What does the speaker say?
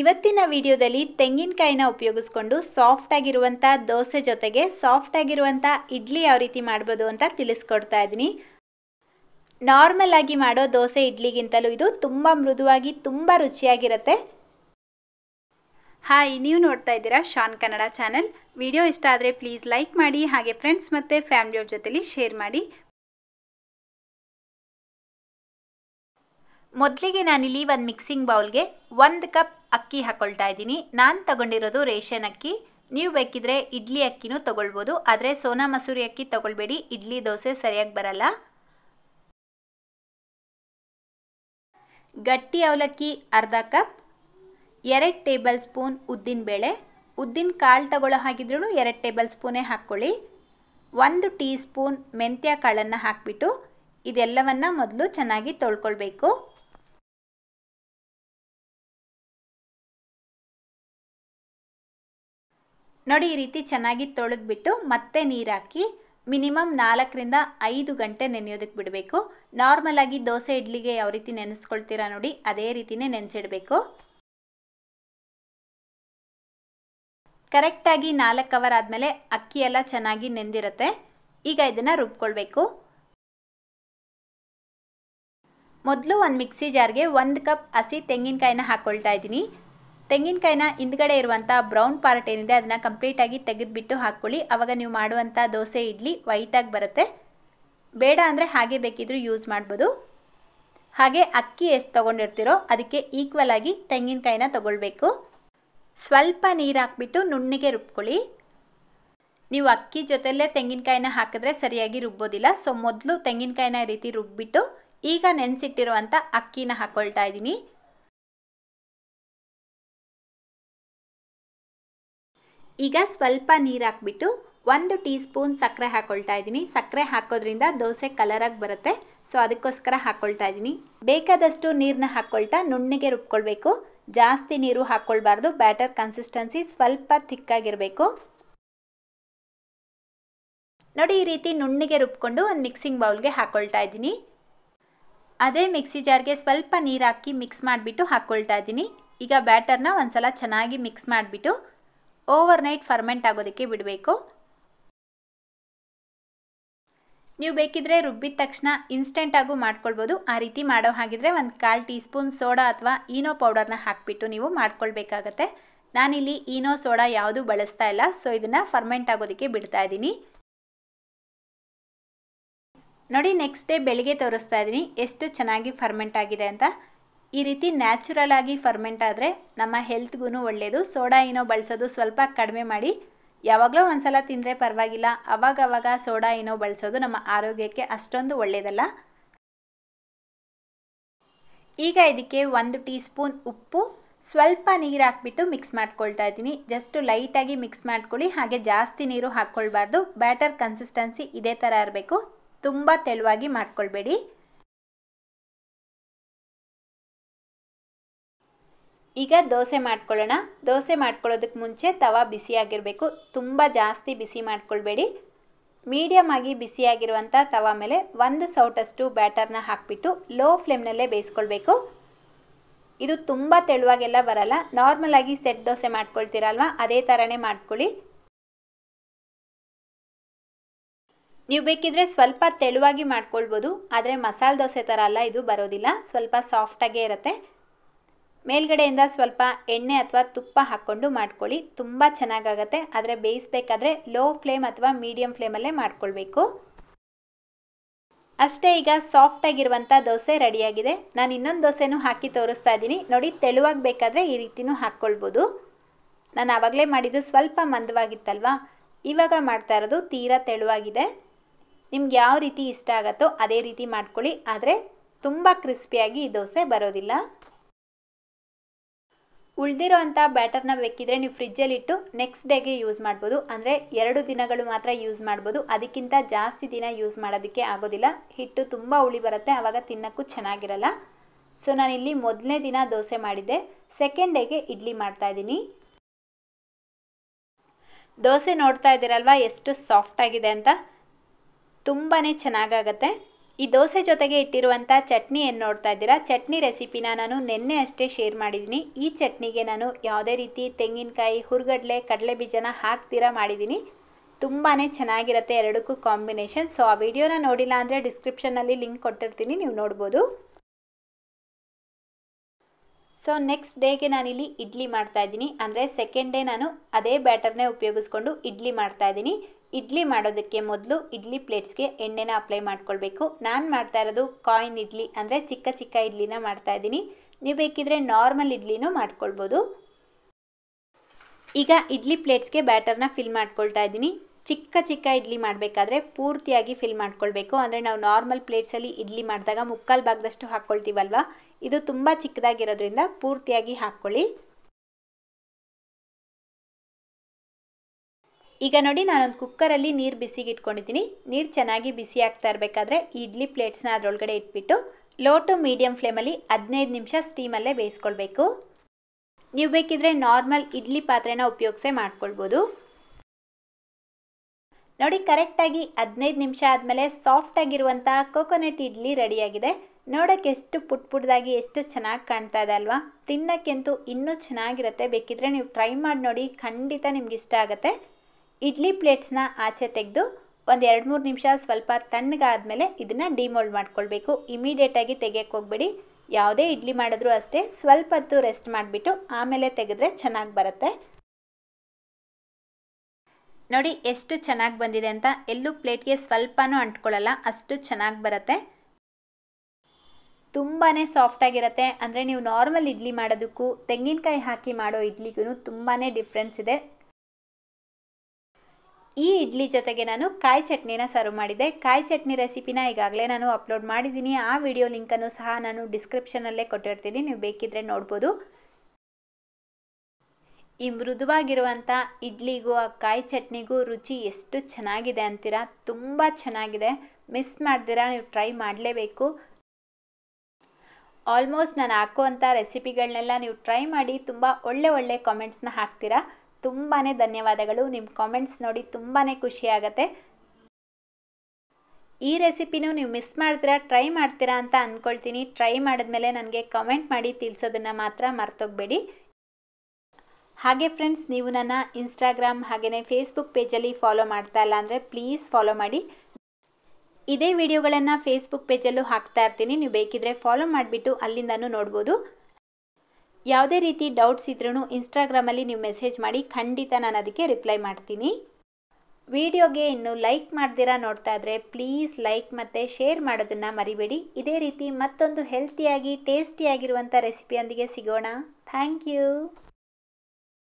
ಇವತ್ತಿನ ವಿಡಿಯೋದಲ್ಲಿ ತೆಂಗಿನಕಾಯಿನ ಉಪಯೋಗಿಸ್ಕೊಂಡು ಸಾಫ್ಟ್ ಆಗಿರುವಂಥ ದೋಸೆ ಜೊತೆಗೆ ಸಾಫ್ಟ್ ಆಗಿರುವಂಥ ಇಡ್ಲಿ ಯಾವ ರೀತಿ ಮಾಡ್ಬೋದು ಅಂತ ತಿಳಿಸ್ಕೊಡ್ತಾ ಇದ್ದೀನಿ ನಾರ್ಮಲ್ ಆಗಿ ಮಾಡೋ ದೋಸೆ ಇಡ್ಲಿಗಿಂತಲೂ ಇದು ತುಂಬ ಮೃದುವಾಗಿ ತುಂಬ ರುಚಿಯಾಗಿರುತ್ತೆ ಹಾಯ್ ನೀವು ನೋಡ್ತಾ ಇದ್ದೀರಾ ಶಾನ್ ಕನ್ನಡ ಚಾನೆಲ್ ವಿಡಿಯೋ ಇಷ್ಟ ಆದರೆ ಪ್ಲೀಸ್ ಲೈಕ್ ಮಾಡಿ ಹಾಗೆ ಫ್ರೆಂಡ್ಸ್ ಮತ್ತು ಫ್ಯಾಮಿಲಿಯವ್ರ ಜೊತೆಲಿ ಶೇರ್ ಮಾಡಿ ಮೊದಲಿಗೆ ನಾನಿಲ್ಲಿ ಒಂದು ಮಿಕ್ಸಿಂಗ್ ಬೌಲ್ಗೆ ಒಂದು ಕಪ್ ಅಕ್ಕಿ ಹಾಕ್ಕೊಳ್ತಾ ಇದ್ದೀನಿ ನಾನು ತಗೊಂಡಿರೋದು ರೇಷನ್ ಅಕ್ಕಿ ನೀವು ಬೇಕಿದ್ರೆ ಇಡ್ಲಿ ಅಕ್ಕಿನೂ ತೊಗೊಳ್ಬೋದು ಆದರೆ ಸೋನಾ ಮಸೂರಿ ಅಕ್ಕಿ ತೊಗೊಳ್ಬೇಡಿ ಇಡ್ಲಿ ದೋಸೆ ಸರಿಯಾಗಿ ಬರಲ್ಲ ಗಟ್ಟಿ ಅವಲಕ್ಕಿ ಅರ್ಧ ಕಪ್ ಎರಡು ಟೇಬಲ್ ಸ್ಪೂನ್ ಉದ್ದಿನ ಬೇಳೆ ಉದ್ದಿನ ಕಾಳು ತಗೊಳ್ಳೋ ಹಾಗಿದ್ರೂ ಎರಡು ಟೇಬಲ್ ಸ್ಪೂನೇ ಹಾಕ್ಕೊಳ್ಳಿ ಒಂದು ಟೀ ಸ್ಪೂನ್ ಮೆಂತ್ಯ ಕಾಳನ್ನು ಹಾಕಿಬಿಟ್ಟು ಇದೆಲ್ಲವನ್ನು ಮೊದಲು ಚೆನ್ನಾಗಿ ತೊಳ್ಕೊಳ್ಬೇಕು ನೋಡಿ ಈ ರೀತಿ ಚೆನ್ನಾಗಿ ತೊಳೆದ್ಬಿಟ್ಟು ಮತ್ತೆ ನೀರಾಕಿ ಮಿನಿಮಮ್ ನಾಲ್ಕರಿಂದ ಐದು ಗಂಟೆ ನೆನೆಯೋದಕ್ಕೆ ಬಿಡಬೇಕು ನಾರ್ಮಲ್ ಆಗಿ ದೋಸೆ ಇಡ್ಲಿಗೆ ಯಾವ ರೀತಿ ನೆನೆಸ್ಕೊಳ್ತೀರಾ ನೋಡಿ ಅದೇ ರೀತಿನೇ ನೆನೆಸಿಡಬೇಕು ಕರೆಕ್ಟಾಗಿ ನಾಲ್ಕು ಅವರ್ ಆದಮೇಲೆ ಅಕ್ಕಿ ಎಲ್ಲ ಚೆನ್ನಾಗಿ ನೆಂದಿರುತ್ತೆ ಈಗ ಇದನ್ನು ರುಬ್ಕೊಳ್ಬೇಕು ಮೊದಲು ಒಂದು ಮಿಕ್ಸಿ ಜಾರ್ಗೆ ಒಂದು ಕಪ್ ಹಸಿ ತೆಂಗಿನಕಾಯಿನ ಹಾಕ್ಕೊಳ್ತಾ ಇದ್ದೀನಿ ತೆಂಗಿನಕಾಯಿನ ಹಿಂದ್ಗಡೆ ಇರುವಂಥ ಬ್ರೌನ್ ಪಾರ್ಟ್ ಏನಿದೆ ಅದನ್ನು ಕಂಪ್ಲೀಟಾಗಿ ತೆಗೆದುಬಿಟ್ಟು ಹಾಕ್ಕೊಳ್ಳಿ ಆವಾಗ ನೀವು ಮಾಡುವಂಥ ದೋಸೆ ಇಡ್ಲಿ ವೈಟಾಗಿ ಬರುತ್ತೆ ಬೇಡ ಅಂದರೆ ಹಾಗೆ ಬೇಕಿದ್ರೂ ಯೂಸ್ ಮಾಡ್ಬೋದು ಹಾಗೆ ಅಕ್ಕಿ ಎಷ್ಟು ತಗೊಂಡಿರ್ತೀರೋ ಅದಕ್ಕೆ ಈಕ್ವಲ್ ಆಗಿ ತೆಂಗಿನಕಾಯಿನ ತಗೊಳ್ಬೇಕು ಸ್ವಲ್ಪ ನೀರು ಹಾಕ್ಬಿಟ್ಟು ನುಣ್ಣಗೆ ರುಬ್ಕೊಳ್ಳಿ ನೀವು ಅಕ್ಕಿ ಜೊತೆಲೇ ತೆಂಗಿನಕಾಯಿನ ಹಾಕಿದ್ರೆ ಸರಿಯಾಗಿ ರುಬ್ಬೋದಿಲ್ಲ ಸೊ ಮೊದಲು ತೆಂಗಿನಕಾಯಿನ ರೀತಿ ರುಬ್ಬಿಟ್ಟು ಈಗ ನೆನೆಸಿಟ್ಟಿರುವಂಥ ಅಕ್ಕಿನ ಹಾಕ್ಕೊಳ್ತಾ ಇದ್ದೀನಿ ಈಗ ಸ್ವಲ್ಪ ನೀರು ಹಾಕ್ಬಿಟ್ಟು ಒಂದು ಟೀ ಸ್ಪೂನ್ ಸಕ್ಕರೆ ಹಾಕ್ಕೊಳ್ತಾ ಇದ್ದೀನಿ ಸಕ್ಕರೆ ಹಾಕೋದ್ರಿಂದ ದೋಸೆ ಕಲರಾಗಿ ಬರುತ್ತೆ ಸೊ ಅದಕ್ಕೋಸ್ಕರ ಹಾಕ್ಕೊಳ್ತಾ ಇದ್ದೀನಿ ಬೇಕಾದಷ್ಟು ನೀರನ್ನ ಹಾಕ್ಕೊಳ್ತಾ ನುಣ್ಣಗೆ ರುಬ್ಕೊಳ್ಬೇಕು ಜಾಸ್ತಿ ನೀರು ಹಾಕ್ಕೊಳ್ಬಾರ್ದು ಬ್ಯಾಟರ್ ಕನ್ಸಿಸ್ಟೆನ್ಸಿ ಸ್ವಲ್ಪ ಥಿಕ್ಕಾಗಿರಬೇಕು ನೋಡಿ ಈ ರೀತಿ ನುಣ್ಣಗೆ ರುಬ್ಕೊಂಡು ಒಂದು ಮಿಕ್ಸಿಂಗ್ ಬೌಲ್ಗೆ ಹಾಕ್ಕೊಳ್ತಾ ಇದ್ದೀನಿ ಅದೇ ಮಿಕ್ಸಿ ಜಾರ್ಗೆ ಸ್ವಲ್ಪ ನೀರು ಹಾಕಿ ಮಿಕ್ಸ್ ಮಾಡಿಬಿಟ್ಟು ಹಾಕ್ಕೊಳ್ತಾ ಇದ್ದೀನಿ ಈಗ ಬ್ಯಾಟರ್ನ ಸಲ ಚೆನ್ನಾಗಿ ಮಿಕ್ಸ್ ಮಾಡಿಬಿಟ್ಟು ಓವರ್ನೈಟ್ ಫರ್ಮೆಂಟ್ ಆಗೋದಕ್ಕೆ ಬಿಡಬೇಕು ನೀವು ಬೇಕಿದ್ರೆ ರುಬ್ಬಿದ ತಕ್ಷಣ ಇನ್ಸ್ಟೆಂಟಾಗೂ ಮಾಡ್ಕೊಳ್ಬೋದು ಆ ರೀತಿ ಮಾಡೋ ಹಾಗಿದ್ರೆ ಒಂದು ಕಾಲು ಟೀ ಸ್ಪೂನ್ ಸೋಡಾ ಅಥವಾ ಈನೋ ಪೌಡರ್ನ ಹಾಕಿಬಿಟ್ಟು ನೀವು ಮಾಡ್ಕೊಳ್ಬೇಕಾಗತ್ತೆ ನಾನಿಲ್ಲಿ ಈನೋ ಸೋಡಾ ಯಾವುದೂ ಬಳಸ್ತಾ ಇಲ್ಲ ಸೊ ಇದನ್ನು ಫರ್ಮೆಂಟ್ ಆಗೋದಕ್ಕೆ ಬಿಡ್ತಾ ಇದ್ದೀನಿ ನೋಡಿ ನೆಕ್ಸ್ಟ್ ಡೇ ಬೆಳಿಗ್ಗೆ ತೋರಿಸ್ತಾ ಇದ್ದೀನಿ ಎಷ್ಟು ಚೆನ್ನಾಗಿ ಫರ್ಮೆಂಟ್ ಆಗಿದೆ ಅಂತ ಈ ರೀತಿ ನ್ಯಾಚುರಲ್ ಆಗಿ ಫರ್ಮೆಂಟ್ ಆದರೆ ನಮ್ಮ ಹೆಲ್ತ್ಗೂ ಒಳ್ಳೆಯದು ಸೋಡಾ ಏನೋ ಬಳಸೋದು ಸ್ವಲ್ಪ ಕಡಿಮೆ ಮಾಡಿ ಯಾವಾಗಲೂ ಒಂದು ಸಲ ತಿಂದರೆ ಪರವಾಗಿಲ್ಲ ಅವಾಗವಾಗ ಸೋಡಾ ಏನೋ ಬಳಸೋದು ನಮ್ಮ ಆರೋಗ್ಯಕ್ಕೆ ಅಷ್ಟೊಂದು ಒಳ್ಳೆಯದಲ್ಲ ಈಗ ಇದಕ್ಕೆ ಒಂದು ಟೀ ಸ್ಪೂನ್ ಉಪ್ಪು ಸ್ವಲ್ಪ ನೀರು ಹಾಕ್ಬಿಟ್ಟು ಮಿಕ್ಸ್ ಮಾಡ್ಕೊಳ್ತಾ ಇದ್ದೀನಿ ಜಸ್ಟ್ ಲೈಟಾಗಿ ಮಿಕ್ಸ್ ಮಾಡ್ಕೊಳ್ಳಿ ಹಾಗೆ ಜಾಸ್ತಿ ನೀರು ಹಾಕ್ಕೊಳ್ಬಾರ್ದು ಬ್ಯಾಟರ್ ಕನ್ಸಿಸ್ಟೆನ್ಸಿ ಇದೇ ಥರ ಇರಬೇಕು ತುಂಬ ತೆಳುವಾಗಿ ಮಾಡ್ಕೊಳ್ಬೇಡಿ ಈಗ ದೋಸೆ ಮಾಡ್ಕೊಳ್ಳೋಣ ದೋಸೆ ಮಾಡ್ಕೊಳ್ಳೋದಕ್ಕೆ ಮುಂಚೆ ತವಾ ಬಿಸಿಯಾಗಿರಬೇಕು ತುಂಬ ಜಾಸ್ತಿ ಬಿಸಿ ಮಾಡ್ಕೊಳ್ಬೇಡಿ ಮೀಡಿಯಮ್ ಆಗಿ ಬಿಸಿಯಾಗಿರುವಂಥ ತವಾ ಮೇಲೆ ಒಂದು ಸೌಟಷ್ಟು ಬ್ಯಾಟರ್ನ ಹಾಕಿಬಿಟ್ಟು ಲೋ ಫ್ಲೇಮ್ನಲ್ಲೇ ಬೇಯಿಸ್ಕೊಳ್ಬೇಕು ಇದು ತುಂಬ ತೆಳುವಾಗೆಲ್ಲ ಬರಲ್ಲ ನಾರ್ಮಲಾಗಿ ಸೆಟ್ ದೋಸೆ ಮಾಡ್ಕೊಳ್ತೀರಲ್ವ ಅದೇ ಥರನೇ ಮಾಡ್ಕೊಳ್ಳಿ ನೀವು ಬೇಕಿದ್ರೆ ಸ್ವಲ್ಪ ತೆಳುವಾಗಿ ಮಾಡ್ಕೊಳ್ಬೋದು ಆದರೆ ಮಸಾಲೆ ದೋಸೆ ಥರ ಅಲ್ಲ ಇದು ಬರೋದಿಲ್ಲ ಸ್ವಲ್ಪ ಸಾಫ್ಟಾಗೇ ಇರುತ್ತೆ ಮೇಲ್ಗಡೆಯಿಂದ ಸ್ವಲ್ಪ ಎಣ್ಣೆ ಅಥವಾ ತುಪ್ಪ ಹಾಕ್ಕೊಂಡು ಮಾಡ್ಕೊಳ್ಳಿ ತುಂಬ ಚೆನ್ನಾಗಾಗತ್ತೆ ಆದರೆ ಬೇಯಿಸ್ಬೇಕಾದ್ರೆ ಲೋ ಫ್ಲೇಮ್ ಅಥವಾ ಮೀಡಿಯಂ ಫ್ಲೇಮಲ್ಲೇ ಮಾಡ್ಕೊಳ್ಬೇಕು ಅಷ್ಟೇ ಈಗ ಸಾಫ್ಟಾಗಿರುವಂಥ ದೋಸೆ ರೆಡಿಯಾಗಿದೆ ನಾನು ಇನ್ನೊಂದು ದೋಸೆನೂ ಹಾಕಿ ತೋರಿಸ್ತಾ ಇದ್ದೀನಿ ನೋಡಿ ತೆಳುವಾಗಿ ಬೇಕಾದರೆ ಈ ರೀತಿನೂ ಹಾಕ್ಕೊಳ್ಬೋದು ನಾನು ಆವಾಗಲೇ ಮಾಡಿದ್ದು ಸ್ವಲ್ಪ ಮಂದವಾಗಿತ್ತಲ್ವಾ ಇವಾಗ ಮಾಡ್ತಾ ಇರೋದು ತೀರಾ ತೆಳುವಾಗಿದೆ ನಿಮ್ಗೆ ಯಾವ ರೀತಿ ಇಷ್ಟ ಆಗುತ್ತೋ ಅದೇ ರೀತಿ ಮಾಡ್ಕೊಳ್ಳಿ ಆದರೆ ತುಂಬ ಕ್ರಿಸ್ಪಿಯಾಗಿ ಈ ದೋಸೆ ಬರೋದಿಲ್ಲ ಉಳಿದಿರೋ ಅಂಥ ಬ್ಯಾಟರ್ನ ಬೇಕಿದ್ರೆ ನೀವು ಫ್ರಿಜ್ಜಲ್ಲಿ ಇಟ್ಟು ನೆಕ್ಸ್ಟ್ ಡೇಗೆ ಯೂಸ್ ಮಾಡ್ಬೋದು ಅಂದರೆ ಎರಡು ದಿನಗಳು ಮಾತ್ರ ಯೂಸ್ ಮಾಡ್ಬೋದು ಅದಕ್ಕಿಂತ ಜಾಸ್ತಿ ದಿನ ಯೂಸ್ ಮಾಡೋದಕ್ಕೆ ಆಗೋದಿಲ್ಲ ಹಿಟ್ಟು ತುಂಬ ಉಳಿ ಬರುತ್ತೆ ಆವಾಗ ತಿನ್ನೋಕ್ಕೂ ಚೆನ್ನಾಗಿರಲ್ಲ ಸೊ ನಾನಿಲ್ಲಿ ಮೊದಲನೇ ದಿನ ದೋಸೆ ಮಾಡಿದ್ದೆ ಸೆಕೆಂಡ್ ಡೇಗೆ ಇಡ್ಲಿ ಮಾಡ್ತಾ ಇದ್ದೀನಿ ದೋಸೆ ನೋಡ್ತಾ ಇದ್ದೀರಲ್ವ ಎಷ್ಟು ಸಾಫ್ಟಾಗಿದೆ ಅಂತ ತುಂಬಾ ಚೆನ್ನಾಗಾಗತ್ತೆ ಈ ದೋಸೆ ಜೊತೆಗೆ ಇಟ್ಟಿರುವಂಥ ಚಟ್ನಿ ಏನು ನೋಡ್ತಾ ಇದ್ದೀರಾ ಚಟ್ನಿ ರೆಸಿಪಿನ ನಾನು ನಿನ್ನೆ ಅಷ್ಟೇ ಶೇರ್ ಮಾಡಿದ್ದೀನಿ ಈ ಚಟ್ನಿಗೆ ನಾನು ಯಾವುದೇ ರೀತಿ ತೆಂಗಿನಕಾಯಿ ಹುರ್ಗಡ್ಲೆ ಕಡಲೆ ಬೀಜನ ಹಾಕ್ತೀರಾ ಮಾಡಿದ್ದೀನಿ ತುಂಬಾ ಚೆನ್ನಾಗಿರುತ್ತೆ ಎರಡಕ್ಕೂ ಕಾಂಬಿನೇಷನ್ ಸೊ ಆ ವಿಡಿಯೋನ ನೋಡಿಲ್ಲ ಅಂದರೆ ಡಿಸ್ಕ್ರಿಪ್ಷನಲ್ಲಿ ಲಿಂಕ್ ಕೊಟ್ಟಿರ್ತೀನಿ ನೀವು ನೋಡ್ಬೋದು ಸೊ ನೆಕ್ಸ್ಟ್ ಡೇಗೆ ನಾನಿಲ್ಲಿ ಇಡ್ಲಿ ಮಾಡ್ತಾ ಇದ್ದೀನಿ ಅಂದರೆ ಸೆಕೆಂಡ್ ಡೇ ನಾನು ಅದೇ ಬ್ಯಾಟರ್ನೇ ಉಪಯೋಗಿಸ್ಕೊಂಡು ಇಡ್ಲಿ ಮಾಡ್ತಾ ಇದ್ದೀನಿ ಇಡ್ಲಿ ಮಾಡೋದಕ್ಕೆ ಮೊದಲು ಇಡ್ಲಿ ಪ್ಲೇಟ್ಸ್ಗೆ ಎಣ್ಣೆನ ಅಪ್ಲೈ ಮಾಡ್ಕೊಳ್ಬೇಕು ನಾನು ಮಾಡ್ತಾ ಇರೋದು ಕಾಯಿನ್ ಇಡ್ಲಿ ಅಂದರೆ ಚಿಕ್ಕ ಚಿಕ್ಕ ಇಡ್ಲಿನ ಮಾಡ್ತಾ ಇದ್ದೀನಿ ನೀವು ಬೇಕಿದ್ರೆ ನಾರ್ಮಲ್ ಇಡ್ಲಿನೂ ಮಾಡ್ಕೊಳ್ಬೋದು ಈಗ ಇಡ್ಲಿ ಪ್ಲೇಟ್ಸ್ಗೆ ಬ್ಯಾಟರ್ನ ಫಿಲ್ ಮಾಡ್ಕೊಳ್ತಾ ಇದ್ದೀನಿ ಚಿಕ್ಕ ಚಿಕ್ಕ ಇಡ್ಲಿ ಮಾಡಬೇಕಾದ್ರೆ ಪೂರ್ತಿಯಾಗಿ ಫಿಲ್ ಮಾಡ್ಕೊಳ್ಬೇಕು ಅಂದರೆ ನಾವು ನಾರ್ಮಲ್ ಪ್ಲೇಟ್ಸಲ್ಲಿ ಇಡ್ಲಿ ಮಾಡಿದಾಗ ಮುಕ್ಕಾಲು ಭಾಗದಷ್ಟು ಹಾಕ್ಕೊಳ್ತೀವಲ್ವ ಇದು ತುಂಬ ಚಿಕ್ಕದಾಗಿರೋದ್ರಿಂದ ಪೂರ್ತಿಯಾಗಿ ಹಾಕ್ಕೊಳ್ಳಿ ಈಗ ನೋಡಿ ನಾನೊಂದು ಕುಕ್ಕರಲ್ಲಿ ನೀರು ಬಿಸಿಗೆ ಇಟ್ಕೊಂಡಿದ್ದೀನಿ ನೀರು ಚೆನ್ನಾಗಿ ಬಿಸಿ ಆಗ್ತಾ ಇರಬೇಕಾದ್ರೆ ಇಡ್ಲಿ ಪ್ಲೇಟ್ಸ್ನ ಅದರೊಳಗಡೆ ಇಟ್ಬಿಟ್ಟು ಲೋ ಟು ಮೀಡಿಯಂ ಫ್ಲೇಮಲ್ಲಿ ಹದಿನೈದು ನಿಮಿಷ ಸ್ಟೀಮಲ್ಲೇ ಬೇಯಿಸ್ಕೊಳ್ಬೇಕು ನೀವು ಬೇಕಿದ್ರೆ ನಾರ್ಮಲ್ ಇಡ್ಲಿ ಪಾತ್ರೆನ ಉಪಯೋಗಿಸೇ ಮಾಡ್ಕೊಳ್ಬೋದು ನೋಡಿ ಕರೆಕ್ಟಾಗಿ ಹದಿನೈದು ನಿಮಿಷ ಆದಮೇಲೆ ಸಾಫ್ಟಾಗಿರುವಂಥ ಕೋಕೋನಟ್ ಇಡ್ಲಿ ರೆಡಿಯಾಗಿದೆ ನೋಡೋಕೆ ಎಷ್ಟು ಪುಟ್ ಪುಟ್ದಾಗಿ ಎಷ್ಟು ಚೆನ್ನಾಗಿ ಕಾಣ್ತಾ ಇದೆ ಅಲ್ವಾ ತಿನ್ನೋಕ್ಕಂತೂ ಇನ್ನೂ ಚೆನ್ನಾಗಿರುತ್ತೆ ಬೇಕಿದ್ರೆ ನೀವು ಟ್ರೈ ಮಾಡಿ ನೋಡಿ ಖಂಡಿತ ನಿಮ್ಗೆ ಇಷ್ಟ ಆಗುತ್ತೆ ಇಡ್ಲಿ ಪ್ಲೇಟ್ಸ್ನ ಆಚೆ ತೆಗೆದು ಒಂದು ಎರಡು ಮೂರು ನಿಮಿಷ ಸ್ವಲ್ಪ ತಣ್ಣಗಾದಮೇಲೆ ಇದನ್ನು ಡಿಮೋಲ್ಡ್ ಮಾಡ್ಕೊಳ್ಬೇಕು ಇಮಿಡಿಯೇಟಾಗಿ ತೆಗಿಯಕ್ಕೆ ಹೋಗ್ಬೇಡಿ ಯಾವುದೇ ಇಡ್ಲಿ ಮಾಡಿದ್ರೂ ಅಷ್ಟೇ ಸ್ವಲ್ಪ ಹೊತ್ತು ರೆಸ್ಟ್ ಮಾಡಿಬಿಟ್ಟು ಆಮೇಲೆ ತೆಗೆದ್ರೆ ಚೆನ್ನಾಗಿ ಬರುತ್ತೆ ನೋಡಿ ಎಷ್ಟು ಚೆನ್ನಾಗಿ ಬಂದಿದೆ ಅಂತ ಎಲ್ಲೂ ಪ್ಲೇಟ್ಗೆ ಸ್ವಲ್ಪನೂ ಅಂಟ್ಕೊಳ್ಳಲ್ಲ ಅಷ್ಟು ಚೆನ್ನಾಗಿ ಬರುತ್ತೆ ತುಂಬಾ ಸಾಫ್ಟಾಗಿರುತ್ತೆ ಅಂದರೆ ನೀವು ನಾರ್ಮಲ್ ಇಡ್ಲಿ ಮಾಡೋದಕ್ಕೂ ತೆಂಗಿನಕಾಯಿ ಹಾಕಿ ಮಾಡೋ ಇಡ್ಲಿಗೂ ತುಂಬಾ ಡಿಫ್ರೆನ್ಸ್ ಇದೆ ಈ ಇಡ್ಲಿ ಜೊತೆಗೆ ನಾನು ಕಾಯಿ ಚಟ್ನಿನ ಸರ್ವ್ ಮಾಡಿದೆ ಕಾಯಿ ಚಟ್ನಿ ರೆಸಿಪಿನ ಈಗಾಗಲೇ ನಾನು ಅಪ್ಲೋಡ್ ಮಾಡಿದ್ದೀನಿ ಆ ವಿಡಿಯೋ ಲಿಂಕನ್ನು ಸಹ ನಾನು ಡಿಸ್ಕ್ರಿಪ್ಷನಲ್ಲೇ ಕೊಟ್ಟಿರ್ತೀನಿ ನೀವು ಬೇಕಿದ್ರೆ ನೋಡ್ಬೋದು ಈ ಮೃದುವಾಗಿರುವಂಥ ಇಡ್ಲಿಗೂ ಆ ಕಾಯಿ ಚಟ್ನಿಗೂ ರುಚಿ ಎಷ್ಟು ಚೆನ್ನಾಗಿದೆ ಅಂತೀರಾ ತುಂಬ ಚೆನ್ನಾಗಿದೆ ಮಿಸ್ ಮಾಡ್ದಿರಾ ನೀವು ಟ್ರೈ ಮಾಡಲೇಬೇಕು ಆಲ್ಮೋಸ್ಟ್ ನಾನು ಹಾಕುವಂಥ ರೆಸಿಪಿಗಳನ್ನೆಲ್ಲ ನೀವು ಟ್ರೈ ಮಾಡಿ ತುಂಬ ಒಳ್ಳೆ ಒಳ್ಳೆ ಕಾಮೆಂಟ್ಸ್ನ ಹಾಕ್ತೀರಾ ತುಂಬಾ ಧನ್ಯವಾದಗಳು ನಿಮ್ಮ ಕಾಮೆಂಟ್ಸ್ ನೋಡಿ ತುಂಬಾ ಖುಷಿಯಾಗತ್ತೆ ಈ ರೆಸಿಪಿನೂ ನೀವು ಮಿಸ್ ಮಾಡಿದ್ರೆ ಟ್ರೈ ಮಾಡ್ತೀರಾ ಅಂತ ಅಂದ್ಕೊಳ್ತೀನಿ ಟ್ರೈ ಮಾಡಿದ್ಮೇಲೆ ನನಗೆ ಕಮೆಂಟ್ ಮಾಡಿ ತಿಳಿಸೋದನ್ನು ಮಾತ್ರ ಮರ್ತೋಗ್ಬೇಡಿ ಹಾಗೆ ಫ್ರೆಂಡ್ಸ್ ನೀವು ನನ್ನ ಇನ್ಸ್ಟಾಗ್ರಾಮ್ ಹಾಗೆಯೇ ಫೇಸ್ಬುಕ್ ಪೇಜಲ್ಲಿ ಫಾಲೋ ಮಾಡ್ತಾ ಇಲ್ಲ ಅಂದರೆ ಪ್ಲೀಸ್ ಫಾಲೋ ಮಾಡಿ ಇದೇ ವಿಡಿಯೋಗಳನ್ನು ಫೇಸ್ಬುಕ್ ಪೇಜಲ್ಲೂ ಹಾಕ್ತಾ ಇರ್ತೀನಿ ನೀವು ಬೇಕಿದ್ರೆ ಫಾಲೋ ಮಾಡಿಬಿಟ್ಟು ಅಲ್ಲಿಂದನೂ ನೋಡ್ಬೋದು ಯಾವುದೇ ರೀತಿ ಡೌಟ್ಸ್ ಇದ್ರೂ ಇನ್ಸ್ಟಾಗ್ರಾಮಲ್ಲಿ ನೀವು ಮೆಸೇಜ್ ಮಾಡಿ ಖಂಡಿತ ನಾನು ಅದಕ್ಕೆ ರಿಪ್ಲೈ ಮಾಡ್ತೀನಿ ವಿಡಿಯೋಗೆ ಇನ್ನು ಲೈಕ್ ಮಾಡ್ದಿರಾ ನೋಡ್ತಾ ಇದ್ರೆ ಪ್ಲೀಸ್ ಲೈಕ್ ಮತ್ತು ಶೇರ್ ಮಾಡೋದನ್ನು ಮರಿಬೇಡಿ ಇದೇ ರೀತಿ ಮತ್ತೊಂದು ಹೆಲ್ತಿಯಾಗಿ ಟೇಸ್ಟಿಯಾಗಿರುವಂಥ ರೆಸಿಪಿಯೊಂದಿಗೆ ಸಿಗೋಣ ಥ್ಯಾಂಕ್ ಯು